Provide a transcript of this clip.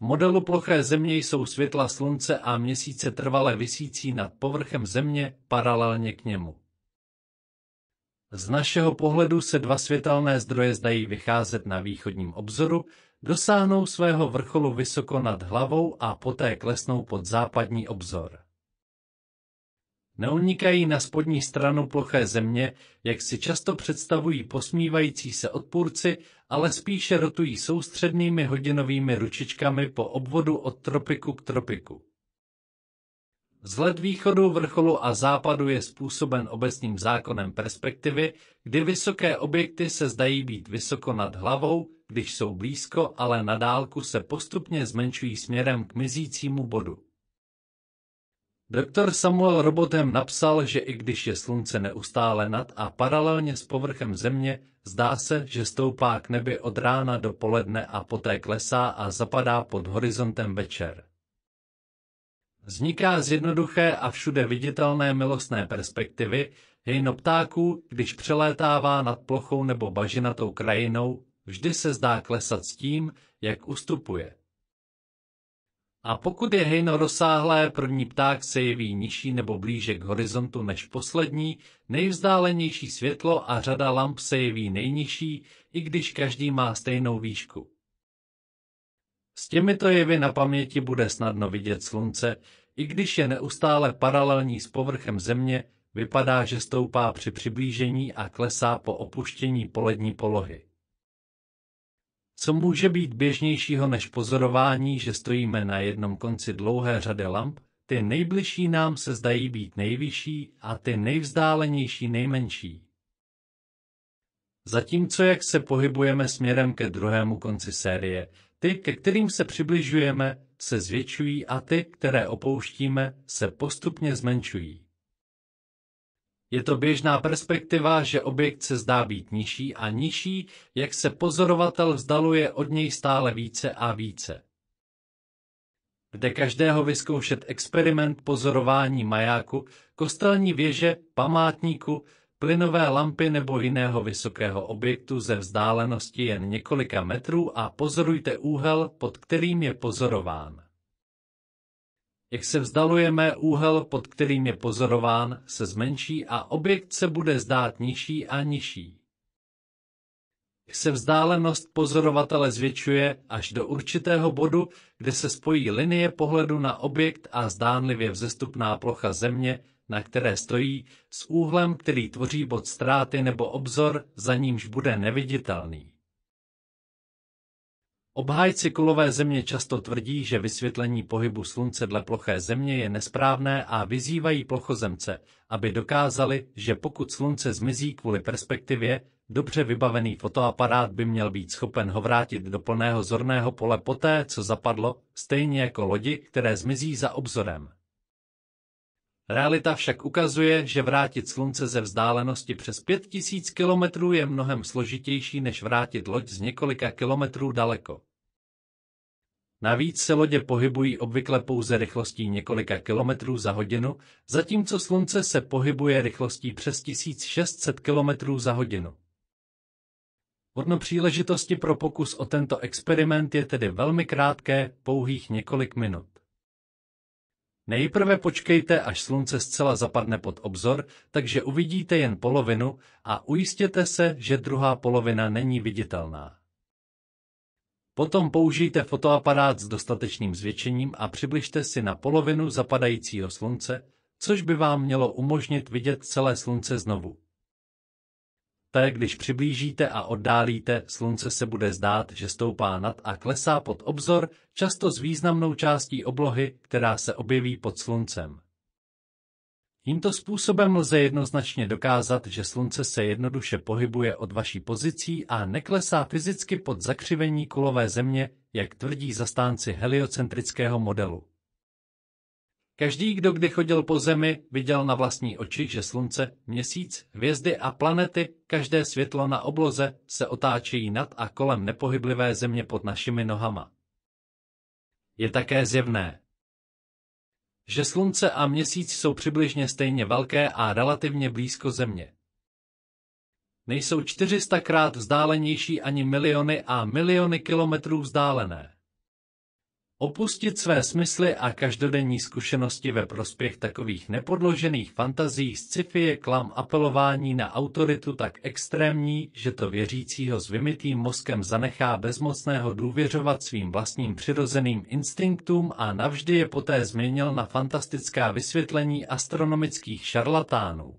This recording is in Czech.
modelu ploché Země jsou světla Slunce a měsíce trvale vysící nad povrchem Země paralelně k němu. Z našeho pohledu se dva světelné zdroje zdají vycházet na východním obzoru, dosáhnou svého vrcholu vysoko nad hlavou a poté klesnou pod západní obzor neunikají na spodní stranu ploché země, jak si často představují posmívající se odpůrci, ale spíše rotují soustřednými hodinovými ručičkami po obvodu od tropiku k tropiku. Vzhled východu, vrcholu a západu je způsoben obecným zákonem perspektivy, kdy vysoké objekty se zdají být vysoko nad hlavou, když jsou blízko, ale na dálku se postupně zmenšují směrem k mizícímu bodu. Doktor Samuel Robotem napsal, že i když je slunce neustále nad a paralelně s povrchem země, zdá se, že stoupá k nebi od rána do poledne a poté klesá a zapadá pod horizontem večer. Vzniká z jednoduché a všude viditelné milostné perspektivy, hejno ptáků, když přelétává nad plochou nebo bažinatou krajinou, vždy se zdá klesat s tím, jak ustupuje. A pokud je hejno rozsáhlé, první pták se jeví nižší nebo blíže k horizontu než poslední, nejvzdálenější světlo a řada lamp se jeví nejnižší, i když každý má stejnou výšku. S těmito jevy na paměti bude snadno vidět slunce, i když je neustále paralelní s povrchem země, vypadá, že stoupá při přiblížení a klesá po opuštění polední polohy. Co může být běžnějšího než pozorování, že stojíme na jednom konci dlouhé řady lamp, ty nejbližší nám se zdají být nejvyšší a ty nejvzdálenější nejmenší. Zatímco jak se pohybujeme směrem ke druhému konci série, ty, ke kterým se přibližujeme, se zvětšují a ty, které opouštíme, se postupně zmenšují. Je to běžná perspektiva, že objekt se zdá být nižší a nižší, jak se pozorovatel vzdaluje od něj stále více a více. Kde každého vyzkoušet experiment pozorování majáku, kostelní věže, památníku, plynové lampy nebo jiného vysokého objektu ze vzdálenosti jen několika metrů a pozorujte úhel, pod kterým je pozorován. Jak se vzdalujeme, úhel, pod kterým je pozorován, se zmenší a objekt se bude zdát nižší a nižší. Jak se vzdálenost pozorovatele zvětšuje až do určitého bodu, kde se spojí linie pohledu na objekt a zdánlivě vzestupná plocha země, na které stojí, s úhlem, který tvoří bod ztráty nebo obzor, za nímž bude neviditelný. Obhájci kulové země často tvrdí, že vysvětlení pohybu slunce dle ploché země je nesprávné a vyzývají plochozemce, aby dokázali, že pokud slunce zmizí kvůli perspektivě, dobře vybavený fotoaparát by měl být schopen ho vrátit do plného zorného pole poté, co zapadlo, stejně jako lodi, které zmizí za obzorem. Realita však ukazuje, že vrátit slunce ze vzdálenosti přes 5000 km je mnohem složitější než vrátit loď z několika kilometrů daleko. Navíc se lodě pohybují obvykle pouze rychlostí několika kilometrů za hodinu, zatímco slunce se pohybuje rychlostí přes 1600 km za hodinu. Vodno příležitosti pro pokus o tento experiment je tedy velmi krátké, pouhých několik minut. Nejprve počkejte, až slunce zcela zapadne pod obzor, takže uvidíte jen polovinu a ujistěte se, že druhá polovina není viditelná. Potom použijte fotoaparát s dostatečným zvětšením a přibližte si na polovinu zapadajícího slunce, což by vám mělo umožnit vidět celé slunce znovu. Té, když přiblížíte a oddálíte, slunce se bude zdát, že stoupá nad a klesá pod obzor, často s významnou částí oblohy, která se objeví pod sluncem. Tímto způsobem lze jednoznačně dokázat, že slunce se jednoduše pohybuje od vaší pozicí a neklesá fyzicky pod zakřivení kulové země, jak tvrdí zastánci heliocentrického modelu. Každý, kdo kdy chodil po zemi, viděl na vlastní oči, že slunce, měsíc, hvězdy a planety, každé světlo na obloze, se otáčejí nad a kolem nepohyblivé země pod našimi nohama. Je také zjevné, že slunce a měsíc jsou přibližně stejně velké a relativně blízko země. Nejsou 400krát vzdálenější ani miliony a miliony kilometrů vzdálené. Opustit své smysly a každodenní zkušenosti ve prospěch takových nepodložených fantazí z sci-fi je klam apelování na autoritu tak extrémní, že to věřícího s vymitým mozkem zanechá bezmocného důvěřovat svým vlastním přirozeným instinktům a navždy je poté změnil na fantastická vysvětlení astronomických šarlatánů.